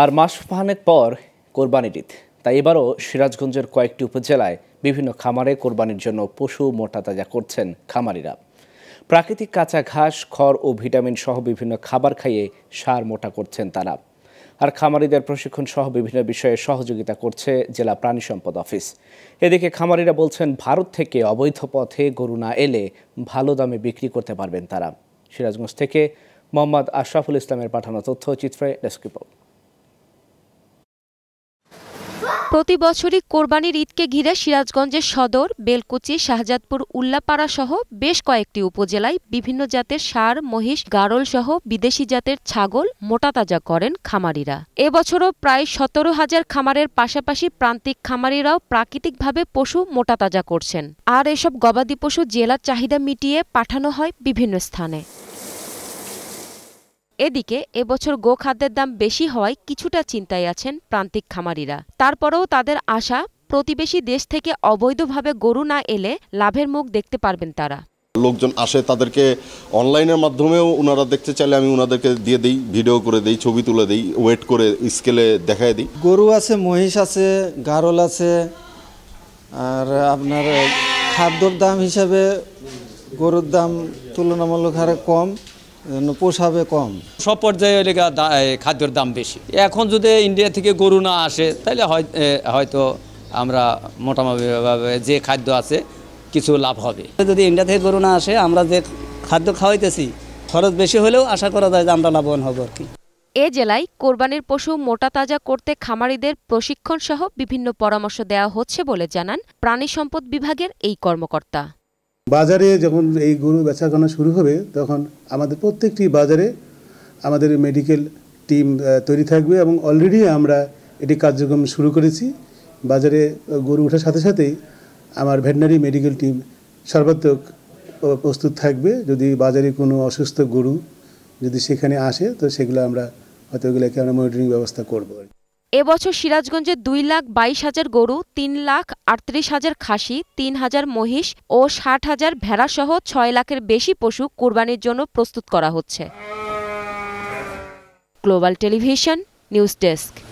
আর মাস পাহানেক পর কোরবানির ঈদ তাই এবারও সিরাজগঞ্জের কয়েকটি উপজেলায় বিভিন্ন খামারে কোরবানির জন্য পশু মোটা তাজা করছেন খামারিরা প্রাকৃতিক কাঁচা ঘাস খড় ও ভিটামিন সহ বিভিন্ন খাবার খাইয়ে সার মোটা করছেন তারা আর খামারিদের প্রশিক্ষণ সহ বিভিন্ন বিষয়ে সহযোগিতা করছে জেলা প্রাণী সম্পদ অফিস এদিকে খামারিরা বলছেন ভারত থেকে অবৈধ পথে গরু না এলে ভালো দামে বিক্রি করতে পারবেন তারা সিরাজগঞ্জ থেকে মোহাম্মদ আশরাফুল ইসলামের পাঠানো তথ্য ডেস্ক রিপোর্ট প্রতি বছরই কোরবানির ঈদকে ঘিরে সিরাজগঞ্জের সদর বেলকুচি শাহজাদপুর উল্লাপাড়া সহ বেশ কয়েকটি উপজেলায় বিভিন্ন জাতের সার মহিষ গারল সহ বিদেশি জাতের ছাগল মোটাতাজা করেন খামারিরা এবছরও প্রায় সতেরো হাজার খামারের পাশাপাশি প্রান্তিক খামারিরাও প্রাকৃতিকভাবে পশু মোটাতাজা করছেন আর এসব গবাদি পশু জেলার চাহিদা মিটিয়ে পাঠানো হয় বিভিন্ন স্থানে এদিকে এবছর গো খাদ্যের দাম বেশি হওয়ায় কিছুটা চিন্তায় আছেন প্রান্তিক খামারিরা তারপরেও তাদের আশা প্রতিবেশী দেশ থেকে অবৈধভাবে গরু না এলে লাভের মুখ দেখতে পারবেন তারা লোকজন আসে তাদেরকে অনলাইনের মাধ্যমেও ওনারা দেখতে চাইলে আমি ওনাদেরকে দিয়ে দিই ভিডিও করে দিই ছবি তুলে দিই ওয়েট করে স্কেলে দেখায় দিই গরু আছে মহিষ আছে গারল আছে আর আপনার খাদ্যর দাম হিসাবে গরুর দাম তুলনামূলক হারে কম পোষাবে কম সব পর্যায়ে লেগা খাদ্যের দাম বেশি এখন যদি ইন্ডিয়া থেকে গরু না আসে তাহলে হয়তো আমরা মোটামুটিভাবে যে খাদ্য আছে কিছু লাভ হবে যদি ইন্ডিয়া থেকে গরু না আসে আমরা যে খাদ্য খাওয়াইতেছি খরচ বেশি হলেও আশা করা যায় যে আমরা লাভবান হব আর কি এ জেলায় কোরবানির পশু মোটা তাজা করতে খামারিদের প্রশিক্ষণ সহ বিভিন্ন পরামর্শ দেওয়া হচ্ছে বলে জানান প্রাণী সম্পদ বিভাগের এই কর্মকর্তা বাজারে যখন এই গরু বেচা কেনা শুরু হবে তখন আমাদের প্রত্যেকটি বাজারে আমাদের মেডিকেল টিম তৈরি থাকবে এবং অলরেডি আমরা এটি কার্যক্রম শুরু করেছি বাজারে গরু ওঠার সাথে সাথেই আমার ভেটনারি মেডিকেল টিম সর্বাত্মক প্রস্তুত থাকবে যদি বাজারে কোনো অসুস্থ গরু যদি সেখানে আসে তো সেগুলো আমরা হয়তো এগুলোকে আমরা মনিটরিং ব্যবস্থা করবো আর এবছর সিরাজগঞ্জে দুই লাখ বাইশ হাজার গরু তিন লাখ আটত্রিশ হাজার খাসি তিন হাজার মহিষ ও ষাট হাজার ভেড়াসহ ছয় লাখের বেশি পশু কোরবানির জন্য প্রস্তুত করা হচ্ছে গ্লোবাল টেলিভিশন নিউজ ডেস্ক